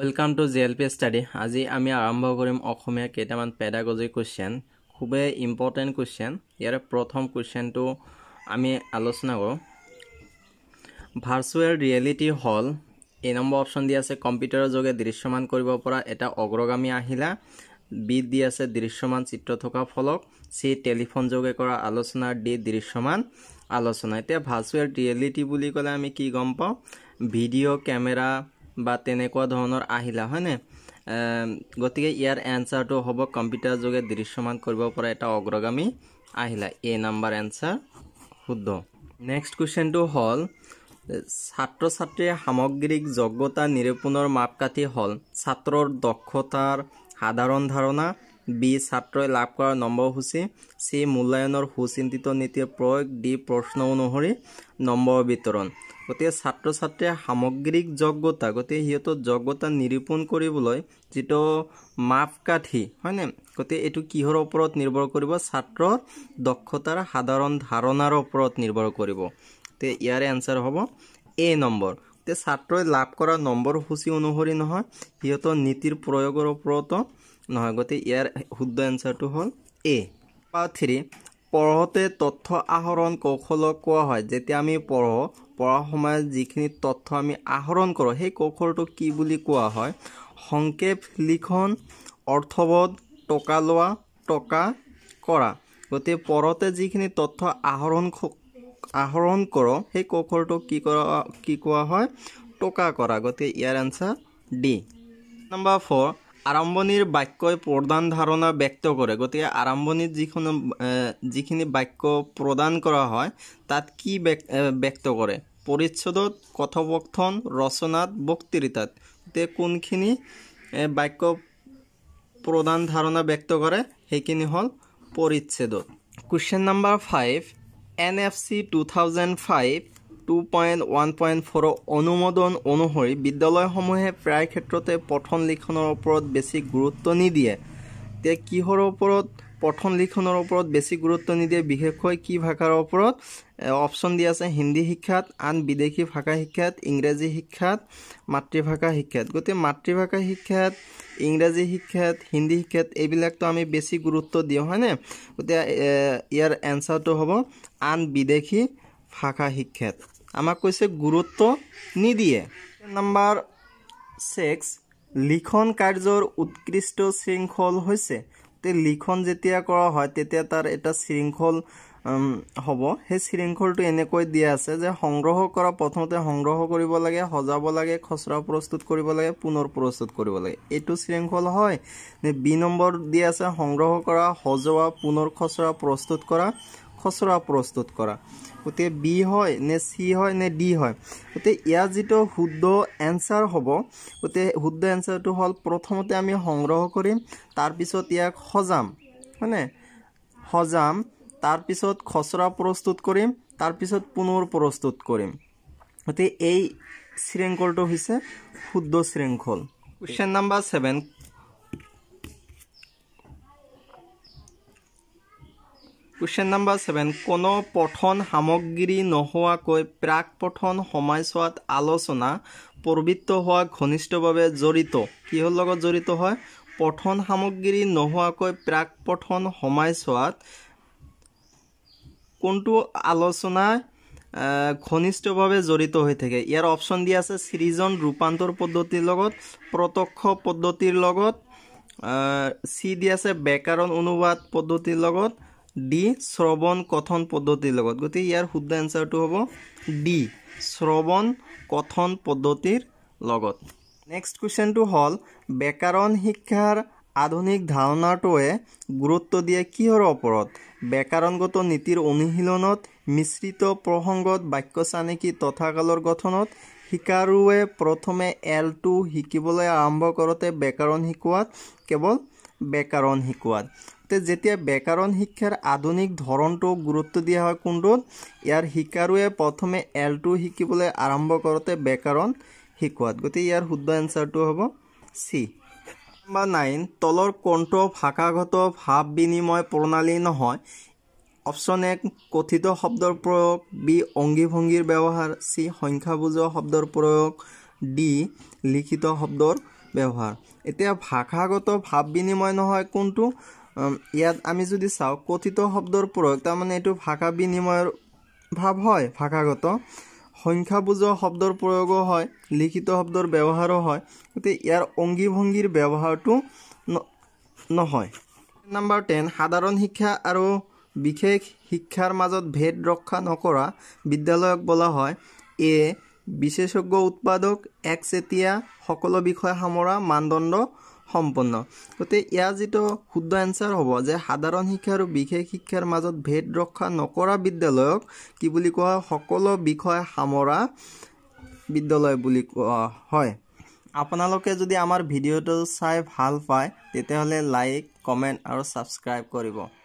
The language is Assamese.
welcome to G L P study আজি আমি আৰম্ভ কৰিম অসমীয়া কেইটামান পেডাগজি কুৱেশ্যন খুবেই ইম্পৰ্টেণ্ট কুৱেশ্যন ইয়াৰে প্ৰথম কুৱেশ্যনটো আমি আলোচনা কৰোঁ ভাৰ্চুৱেল ৰিয়েলিটি হল এই নম্বৰ অপশ্যন দি আছে কম্পিউটাৰৰ যোগে দৃশ্যমান কৰিব পৰা এটা অগ্ৰগামী আহিলা বিত দি আছে দৃশ্যমান চিত্ৰ থকা ফলক চি টেলিফোন যোগে কৰা আলোচনা ডি দৃশ্যমান আলোচনা এতিয়া ভাৰ্চুৱেল ৰিয়েলিটি বুলি ক'লে আমি কি গম পাওঁ ভিডিঅ' কেমেৰা বা তেনেকুৱা ধৰণৰ আহিলা হয়নে গতিকে ইয়াৰ এনচাৰটো হ'ব কম্পিউটাৰ যোগে দৃশ্যমান কৰিব পৰা এটা অগ্ৰগামী আহিলা এ নাম্বাৰ এনচাৰ শুদ্ধ নেক্সট কুৱেশ্যনটো হ'ল ছাত্ৰ ছাত্ৰীৰ সামগ্ৰিক যোগ্যতা নিৰূপণৰ মাপকাঠি হ'ল ছাত্ৰৰ দক্ষতাৰ সাধাৰণ ধাৰণা বি ছাত্ৰই লাভ কৰা নম্বৰসূচী চি মূল্যায়নৰ সুচিন্তিত নীতিৰ প্ৰয়োগ ডি প্ৰশ্ন অনুসৰি নম্বৰ বিতৰণ গতিকে ছাত্ৰ ছাত্ৰীয়ে সামগ্ৰিক যোগ্যতা গতিকে সিহঁতৰ যোগ্যতা নিৰূপণ কৰিবলৈ যিটো মাপকাঠি হয়নে গতিকে এইটো কিহৰ ওপৰত নিৰ্ভৰ কৰিব ছাত্ৰৰ দক্ষতাৰ সাধাৰণ ধাৰণাৰ ওপৰত নিৰ্ভৰ কৰিব গতিকে ইয়াৰে এনচাৰ হ'ব এ নম্বৰ যে ছাত্ৰই লাভ কৰা নম্বৰ সূচী অনুসৰি নহয় সিহঁতৰ নীতিৰ প্ৰয়োগৰ ওপৰত নহয় গতিকে ইয়াৰ শুদ্ধ এন্সাৰটি হল এ থ্ৰী পড়োতে তথ্য আহৰণ কৌশলক কোৱা হয় যেতিয়া আমি পঢ়োঁ পড়াৰ সময়ত যিখিনি তথ্য আমি আহৰণ কৰোঁ সেই কৌশলটো কি বুলি কোৱা হয় সংক্ষেপ লিখন অৰ্থবোধ টকা লোৱা টকা কৰা গতিকে পড়োতে যিখিনি তথ্য আহৰণ আহৰণ কৰ সেই কৌশলটোক কি কৰা কি কোৱা হয় টকা কৰা গতিকে ইয়াৰ এনচাৰ ডি নাম্বাৰ ফ'ৰ আৰম্ভণিৰ বাক্যই প্ৰধান ধাৰণা ব্যক্ত কৰে গতিকে আৰম্ভণিত যিখন যিখিনি বাক্য প্ৰদান কৰা হয় তাত কি ব্যক্ত কৰে পৰিচ্ছদত কথোপকথন ৰচনাত বক্তৃতাত গতিকে কোনখিনি বাক্য প্ৰধান ধাৰণা ব্যক্ত কৰে সেইখিনি হ'ল পৰিচ্ছেদত question number five NFC two thousand five two point one point ফ'ৰৰ অনুমোদন অনুসৰি বিদ্যালয়সমূহে প্ৰায় ক্ষেত্ৰতে পঠন লিখনৰ ওপৰত বেছি গুৰুত্ব নিদিয়ে এতিয়া কিহৰ ওপৰত পঠন লিখনৰ ওপৰত বেছি গুৰুত্ব নিদিয়ে বিশেষকৈ কি ভাষাৰ ওপৰত অপশ্যন দি আছে হিন্দী শিক্ষাত আন বিদেশী ভাষা শিক্ষাত ইংৰাজী শিক্ষাত মাতৃভাষা শিক্ষাত গতিকে মাতৃভাষা শিক্ষাত ইংৰাজী শিক্ষাত হিন্দী শিক্ষাত এইবিলাকতো আমি বেছি গুৰুত্ব দিওঁ হয়নে গতিকে ইয়াৰ এনচাৰটো হ'ব আন বিদেশী ভাষা শিক্ষাত আমাক কৈছে গুৰুত্ব নিদিয়ে নম্বৰ ছিক্স লিখন কাৰ্যৰ উৎকৃষ্ট শৃংখল হৈছে তে লিখন যেতিয়া কৰা হয় তেতিয়া তাৰ এটা শৃংখল হ'ব সেই শৃংখলটো এনেকৈ দিয়া আছে যে সংগ্ৰহ কৰা প্ৰথমতে সংগ্ৰহ কৰিব লাগে সজাব লাগে খচৰা প্ৰস্তুত কৰিব লাগে পুনৰ প্ৰস্তুত কৰিব লাগে এইটো শৃংখল হয় নে বি নম্বৰ দিয়া আছে সংগ্ৰহ কৰা সজোৱা পুনৰ খচৰা প্ৰস্তুত কৰা খচৰা প্ৰস্তুত কৰা গতিকে বি হয় নে চি হয় নে ডি হয় গতিকে ইয়াৰ যিটো শুদ্ধ এনচাৰ হ'ব গতিকে শুদ্ধ এনচাৰটো হ'ল প্ৰথমতে আমি সংগ্ৰহ কৰিম তাৰপিছত ইয়াক সজাম হয়নে সজাম তাৰপিছত খচৰা প্ৰস্তুত কৰিম তাৰপিছত পুনৰ প্ৰস্তুত কৰিম গতিকে এই শৃংখলটো হৈছে শুদ্ধ শৃংখল question number seven question number seven কোনো পঠন সামগ্ৰী নোহোৱাকৈ প্ৰাক পঠন সময়ছোৱাত আলোচনা প্ৰবৃত্ত হোৱা ঘনিষ্ঠভাৱে জড়িত কিহৰ লগত জড়িত হয় পঠন সামগ্ৰী নোহোৱাকৈ প্ৰাক পঠন সময়ছোৱাত কোনটো আলোচনা ঘনিষ্ঠভাৱে জড়িত হৈ থাকে ইয়াৰ অপশ্যন দিয়া আছে চিৰিজন ৰূপান্তৰ পদ্ধতিৰ লগত প্ৰত্যক্ষ পদ্ধতিৰ লগত চি দিয়া আছে ব্যাকৰণ অনুবাদ পদ্ধতিৰ লগত ডি শ্ৰৱণ কথন পদ্ধতিৰ লগত গতিকে ইয়াৰ শুদ্ধ এনচাৰটো হ'ব ডি শ্ৰৱণ কথন পদ্ধতিৰ লগত নেক্সট কুৱেশ্যনটো হ'ল ব্যাকৰণ শিক্ষাৰ আধুনিক ধাৰণাটোৱে গুৰুত্ব দিয়ে কিহৰ ওপৰত ব্যাকৰণগত নীতিৰ অনুশীলনত মিশ্ৰিত প্ৰসংগত বাক্য চানেকী তথাকালৰ গঠনত শিকাৰুৱে প্ৰথমে এল টু শিকিবলৈ আৰম্ভ কৰোঁতে ব্যাকৰণ শিকোৱাত কেৱল ব্যাকৰণ শিকোৱাত আগতে যেতিয়া ব্যাকৰণ শিক্ষাৰ আধুনিক ধৰণটো গুৰুত্ব দিয়া হয় কুণ্ডত ইয়াৰ শিকাৰুৱে প্ৰথমে এল টু শিকিবলৈ আৰম্ভ কৰোঁতে ব্যাকৰণ শিকোৱাত গতিকে ইয়াৰ শুদ্ধ এনসাৰটি হব চি নাম্বাৰ নাইন তলৰ কণ্ঠ ভাষাগত ভাৱ বিনিময় প্ৰণালী নহয় অপশ্যন এক কথিত শব্দৰ প্ৰয়োগ বি অঙ্গী ভঙ্গিৰ ব্যবহাৰ সি সংখ্যাভুজ শব্দৰ প্ৰয়োগ ডি লিখিত শব্দৰ ব্যৱহাৰ এতিয়া ভাষাগত ভাৱ বিনিময় নহয় কোনটো ইয়াত আমি যদি চাওঁ কথিত শব্দৰ প্ৰয়োগ তাৰমানে এইটো ভাষা বিনিময়ৰ ভাৱ হয় ভাষাগত সংখ্যাবুজ শব্দৰ প্ৰয়োগো হয় লিখিত শব্দৰ ব্যৱহাৰো হয় গতিকে ইয়াৰ অংগী ভংগীৰ ব্যৱহাৰটো নহয় নাম্বাৰ টেন সাধাৰণ শিক্ষা আৰু বিশেষ শিক্ষাৰ মাজত ভেদ ৰক্ষা নকৰা বিদ্যালয়ক বলা হয় এ বিশেষজ্ঞ উৎপাদক একচেতীয়া সকলো বিষয় সামৰা মানদণ্ড সম্পন্ন গতিকে ইয়াৰ যিটো শুদ্ধ এনচাৰ হ'ব যে সাধাৰণ শিক্ষা আৰু বিশেষ শিক্ষাৰ মাজত ভেদ ৰক্ষা নকৰা বিদ্যালয়ক কি বুলি কোৱা হয় সকলো বিষয় সামৰা বিদ্যালয় বুলি কোৱা হয় আপোনালোকে যদি আমাৰ ভিডিঅ'টো চাই ভাল পায় তেতিয়াহ'লে লাইক কমেণ্ট আৰু ছাবস্ক্ৰাইব কৰিব